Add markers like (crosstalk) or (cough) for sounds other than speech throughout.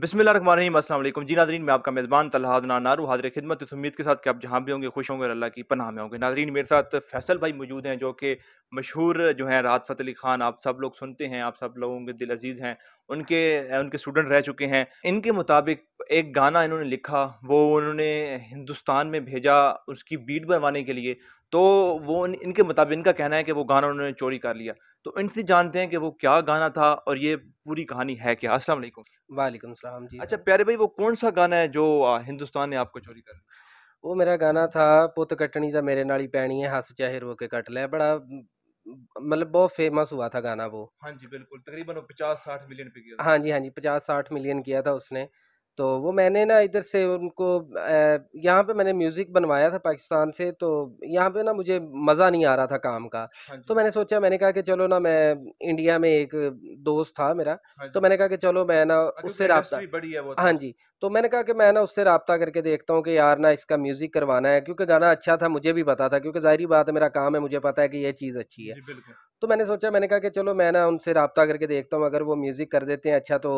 बिस्मिल्लाम असलम जी नाजरीन मैं आपका मेज़बान तलहा नारू हाजिर खिदमत इस उम्मीद के साथ कि आप जहाँ भी होंगे खुश होंगे अल्लाह की पनाह में होंगे नाजरीन मेरे साथ फैसल भाई मौजूद हैं जो कि मशहूर जो हैं राहत अली खान आप सब लोग सुनते हैं आप सब लोगों के दिल अजीज़ हैं उनके उनके स्टूडेंट रह चुके हैं इनके मुताबिक एक गाना इन्होंने लिखा वो उन्होंने हिंदुस्तान में भेजा उसकी बीट बनवाने के लिए तो वो इनके मुताबिक इनका कहना है कि वो गाना उन्होंने चोरी कर लिया तो इनसे जानते हैं कि वो क्या गाना था और ये पूरी कहानी है क्या अस्सलाम वालेकुम वालेकुम सलाम जी अच्छा प्यारे भाई वो कौन सा गाना है जो हिंदुस्तान ने आपको चोरी कर वो मेरा गाना था पुत कटनी ਦਾ मेरे नाली पैनी है ਹੈ चाहे रो के कट ਕੱਟ बड़ा मतलब बहुत फेमस हुआ था गाना वो हाँ जी बिल्कुल तकरीबन पचास साठ मिलियन पे गया हाँ जी हाँ जी पचास साठ मिलियन किया था उसने तो वो मैंने ना इधर से उनको यहाँ पे मैंने म्यूज़िक बनवाया था पाकिस्तान से तो यहाँ पे ना मुझे मज़ा नहीं आ रहा था काम का। हाँ तो मैंने सोचा मैंने कहा कि चलो ना मैं इंडिया में एक दोस्त था मेरा, हाँ तो मैंने कहा कि चलो मैं ना हाँ उससे रहा तो। हाँ जी, तो मैंने कहा कि मैं ना उससे राब्ता करके देखता हूँ कि यार ना इसका म्यूज़िक करवाना है क्योंकि गाना अच्छा था मुझे भी पता था क्योंकि जाहिर बात है मेरा काम है मुझे पता है कि यह चीज़ अच्छी है। तो मैंने सोचा मैंने कहा कि चलो मैं ना उनसे रबता करके देखता हूँ अगर वो म्यूज़िक कर देते हैं अच्छा तो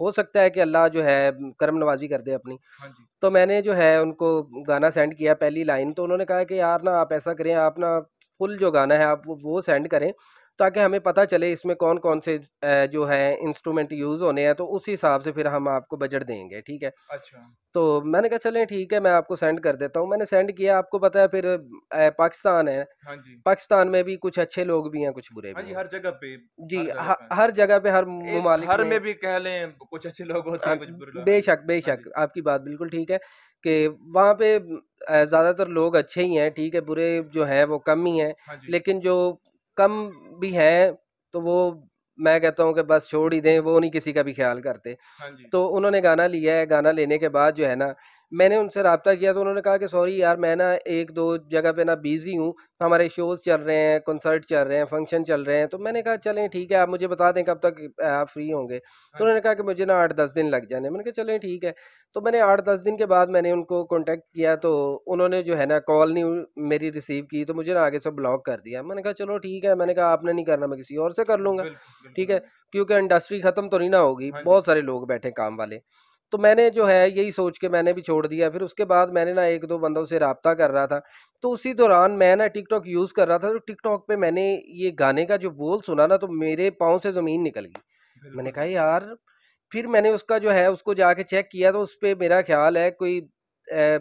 हो सकता है कि अल्लाह जो है करम नवाजी कर दे अपनी हाँ जी। तो मैंने जो है उनको गाना सेंड किया पहली लाइन तो उन्होंने कहा कि यार ना आप ऐसा करें आप ना फुल जो गाना है आप वो सेंड करें ताकि हमें पता चले इसमें कौन कौन से जो है इंस्ट्रूमेंट यूज़ होने हैं तो उस हिसाब से फिर हम आपको बजट देंगे ठीक है अच्छा तो मैंने कहा चलें ठीक है मैं आपको सेंड कर देता हूँ मैंने सेंड किया आपको पता है फिर पाकिस्तान है हाँ जी पाकिस्तान में भी कुछ अच्छे लोग भी हैं कुछ बुरे हाँ भी हर जगह पे जी हर जगह पे हर ममालिक हर में भी कह लें कुछ अच्छे लोग होते हैं बेशक हाँ बेशक आपकी बात बिल्कुल ठीक है कि वहाँ पे ज़्यादातर लोग अच्छे ही हैं ठीक है बुरे जो है वो कम ही हैं हाँ लेकिन जो कम भी हैं तो वो मैं कहता हूँ कि बस छोड़ ही दें वो नहीं किसी का भी ख्याल करते हाँ तो उन्होंने गाना लिया है गाना लेने के बाद जो है ना मैंने उनसे रबता किया तो उन्होंने कहा कि सॉरी यार मैं ना एक दो जगह पे ना बिज़ी हूँ तो हमारे शोज़ चल रहे हैं कंसर्ट चल रहे हैं फंक्शन चल रहे हैं तो मैंने कहा चलें ठीक है आप मुझे बता दें कब तक आप फ्री होंगे तो हाँ। उन्होंने कहा कि मुझे ना आठ दस दिन लग जाने मैंने कहा चलें ठीक है तो मैंने आठ दस दिन के बाद मैंने उनको कॉन्टेक्ट किया तो उन्होंने जो है ना कॉल नहीं मेरी रिसीव की तो मुझे ना आगे से ब्लॉक कर दिया मैंने कहा चलो ठीक है मैंने कहा आपने नहीं करना मैं किसी और से कर लूँगा ठीक है क्योंकि इंडस्ट्री ख़त्म तो नहीं ना होगी हाँ बहुत सारे लोग बैठे काम वाले तो मैंने जो है यही सोच के मैंने भी छोड़ दिया फिर उसके बाद मैंने ना एक दो बंदों से रबता कर रहा था तो उसी दौरान मैं ना टिकटॉक यूज़ कर रहा था तो टिकटॉक पे मैंने ये गाने का जो बोल सुना ना तो मेरे पाँव से ज़मीन निकल गई मैंने कहा यार फिर मैंने उसका जो है उसको जाके चेक किया तो उस पर मेरा ख्याल है कोई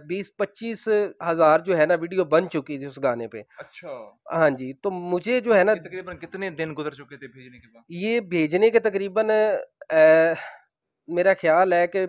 बीस पच्चीस हजार जो है ना वीडियो बन चुकी थी उस गाने पे अच्छा हाँ जी तो मुझे जो है ना तकरीबन कितने दिन गुजर चुके थे भेजने के बाद ये भेजने के तकरीबन मेरा ख्याल है कि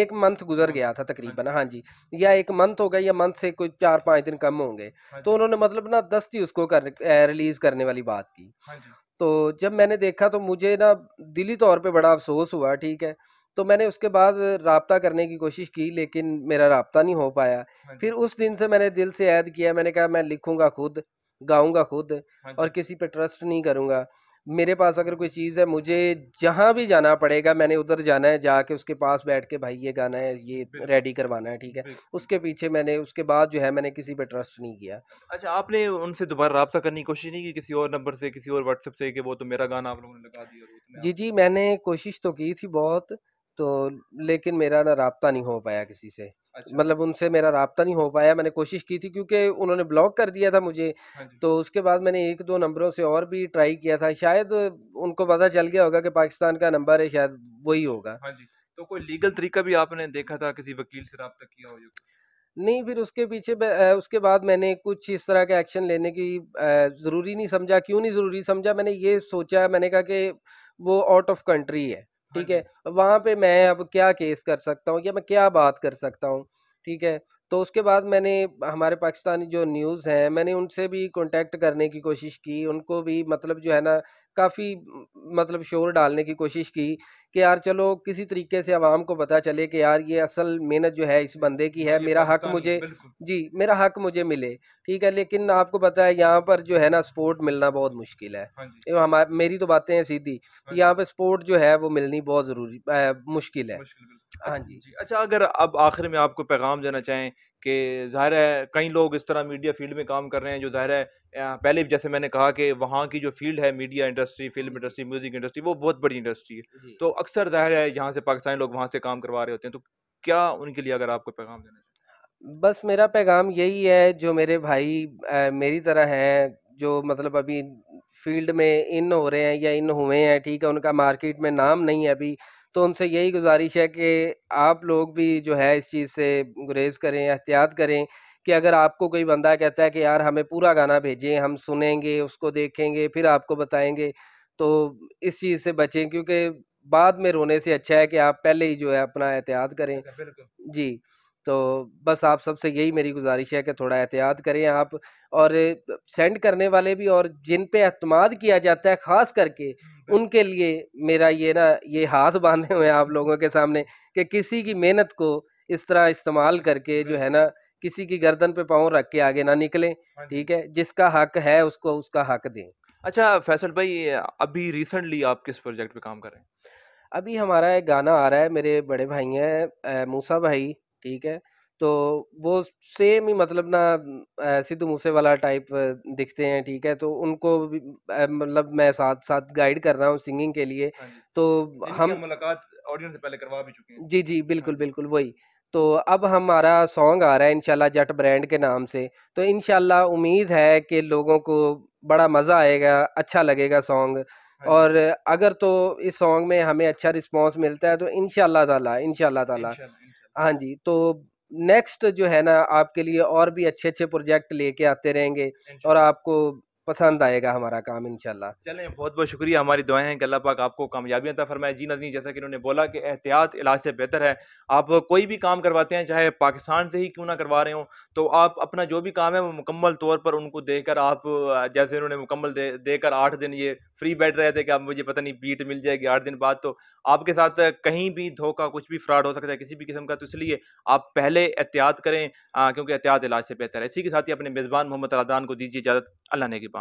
एक मंथ गुजर गया था तकरीबन हाँ जी या एक मंथ होगा या मंथ से कोई चार पांच दिन कम होंगे हाँ तो उन्होंने मतलब ना दस्ती उसको कर रिलीज करने वाली बात की हाँ तो जब मैंने देखा तो मुझे ना दिली तौर पे बड़ा अफसोस हुआ ठीक है तो मैंने उसके बाद रबता करने की कोशिश की लेकिन मेरा रबता नहीं हो पाया हाँ फिर उस दिन से मैंने दिल से ऐद किया मैंने कहा मैं लिखूंगा खुद गाऊंगा खुद और किसी पे ट्रस्ट नहीं करूंगा मेरे पास अगर कोई चीज़ है मुझे जहाँ भी जाना पड़ेगा मैंने उधर जाना है जाके उसके पास बैठ के भाई ये गाना है ये रेडी करवाना है ठीक है उसके पीछे मैंने उसके बाद जो है मैंने किसी पे ट्रस्ट नहीं किया अच्छा आपने उनसे दोबारा रबता करने की कोशिश नहीं की किसी और नंबर से किसी और व्हाट्सएप से कि वो तो मेरा गाना आप लोगों ने लगा दिया तो जी जी मैंने कोशिश तो की थी बहुत तो लेकिन मेरा ना रबता नहीं हो पाया किसी से अच्छा। मतलब उनसे मेरा रबता नहीं हो पाया मैंने कोशिश की थी क्योंकि उन्होंने ब्लॉक कर दिया था मुझे हाँ तो उसके बाद मैंने एक दो नंबरों से और भी ट्राई किया था शायद उनको पता चल गया होगा कि पाकिस्तान का नंबर है शायद वही होगा हाँ तो कोई लीगल तरीका भी आपने देखा था किसी वकील से रबता किया हो नहीं फिर उसके पीछे उसके बाद मैंने कुछ इस तरह के एक्शन लेने की ज़रूरी नहीं समझा क्यों नहीं ज़रूरी समझा मैंने ये सोचा मैंने कहा कि वो आउट ऑफ कंट्री है हाँ ठीक है वहाँ पे मैं अब क्या केस कर सकता हूँ या मैं क्या बात कर सकता हूँ ठीक है तो उसके बाद मैंने हमारे पाकिस्तानी जो न्यूज़ हैं मैंने उनसे भी कांटेक्ट करने की कोशिश की उनको भी मतलब जो है ना काफ़ी मतलब शोर डालने की कोशिश की कि यार चलो किसी तरीके से आवाम को पता चले कि यार ये असल मेहनत जो है इस बंदे की है मेरा हक मुझे जी मेरा हक मुझे मिले ठीक है लेकिन आपको पता है यहाँ पर जो है ना सपोर्ट मिलना बहुत मुश्किल है हाँ हमारे मेरी तो बातें हैं सीधी हाँ यहाँ पर सपोर्ट जो है वो मिलनी बहुत ज़रूरी मुश्किल है हाँ जी अच्छा अगर अब आखिर में आपको पैगाम देना चाहें कि ज़ाहिर है कई लोग इस तरह मीडिया फील्ड में काम कर रहे हैं जो ज़ाहिर है पहले भी जैसे मैंने कहा कि वहाँ की जो फील्ड है media industry film industry music industry वो बहुत बड़ी इंडस्ट्री है तो अक्सर ज़ाहिर है यहाँ से पाकिस्तानी लोग वहाँ से काम करवा रहे होते हैं तो क्या उनके लिए अगर आपको पैगाम देना चाहिए बस मेरा पैगाम यही है जो मेरे भाई आ, मेरी तरह हैं जो मतलब अभी फील्ड में इन हो रहे हैं या इन हुए हैं ठीक है उनका मार्केट में नाम नहीं है अभी तो उनसे यही गुजारिश है कि आप लोग भी जो है इस चीज़ से गुरेज करें एहतियात करें कि अगर आपको कोई बंदा कहता है कि यार हमें पूरा गाना भेजें हम सुनेंगे उसको देखेंगे फिर आपको बताएंगे तो इस चीज़ से बचें क्योंकि बाद में रोने से अच्छा है कि आप पहले ही जो है अपना एहतियात करें जी तो बस आप सबसे यही मेरी गुजारिश है कि थोड़ा एहतियात करें आप और सेंड करने वाले भी और जिन पे अहतमाद किया जाता है ख़ास करके उनके लिए मेरा ये ना ये हाथ (laughs) बांधे हुए हैं आप लोगों के सामने कि किसी की मेहनत को इस तरह इस्तेमाल करके जो है ना किसी की गर्दन पे पाँव रख के आगे ना निकलें हाँ ठीक है जिसका हक है उसको उसका हक दें अच्छा फैसल भाई अभी रिसेंटली आप किस प्रोजेक्ट पे काम कर रहे हैं अभी हमारा एक गाना आ रहा है मेरे बड़े भाई हैं मूसा भाई ठीक है तो वो सेम ही मतलब ना सिद्धू मूसे वाला टाइप दिखते हैं ठीक है तो उनको मतलब मैं साथ साथ गाइड कर रहा हूँ सिंगिंग के लिए हाँ तो हम मुलाकात ऑडियंस से पहले करवा भी चुके हैं जी जी बिल्कुल हाँ बिल्कुल वही तो अब हमारा सॉन्ग आ रहा है इनशाला जट ब्रांड के नाम से तो इनशाला उम्मीद है कि लोगों को बड़ा मज़ा आएगा अच्छा लगेगा सॉन्ग हाँ और अगर तो इस सॉन्ग में हमें अच्छा रिस्पॉन्स मिलता है तो इनशाला ताला इन ताला हाँ जी तो नेक्स्ट जो है ना आपके लिए और भी अच्छे अच्छे प्रोजेक्ट लेके आते रहेंगे और आपको पसंद आएगा हमारा काम इनशाला चलें बहुत बहुत शुक्रिया हमारी दुआएं हैं कि अल्लाह पाक आपको कामयाबियां अता फरमाए जी नजनी जैसा कि उन्होंने बोला कि एहतियात इलाज से बेहतर है आप कोई भी काम करवाते हैं चाहे पाकिस्तान से ही क्यों ना करवा रहे हों तो आप अपना जो भी काम है वो मुकम्मल तौर पर उनको देकर आप जैसे उन्होंने मुकम्मल दे देकर आठ दिन ये फ्री बैठ रहे थे कि आप मुझे पता नहीं बीट मिल जाएगी आठ दिन बाद तो आपके साथ कहीं भी धोखा कुछ भी फ्रॉड हो सकता है किसी भी किस्म का तो इसलिए आप पहले एहतियात करें क्योंकि एहतियात इलाज से बेहतर है इसी के साथ ही अपने मेज़बान मोहम्मद रादान को दीजिए इजाज़त अल्लाह ने की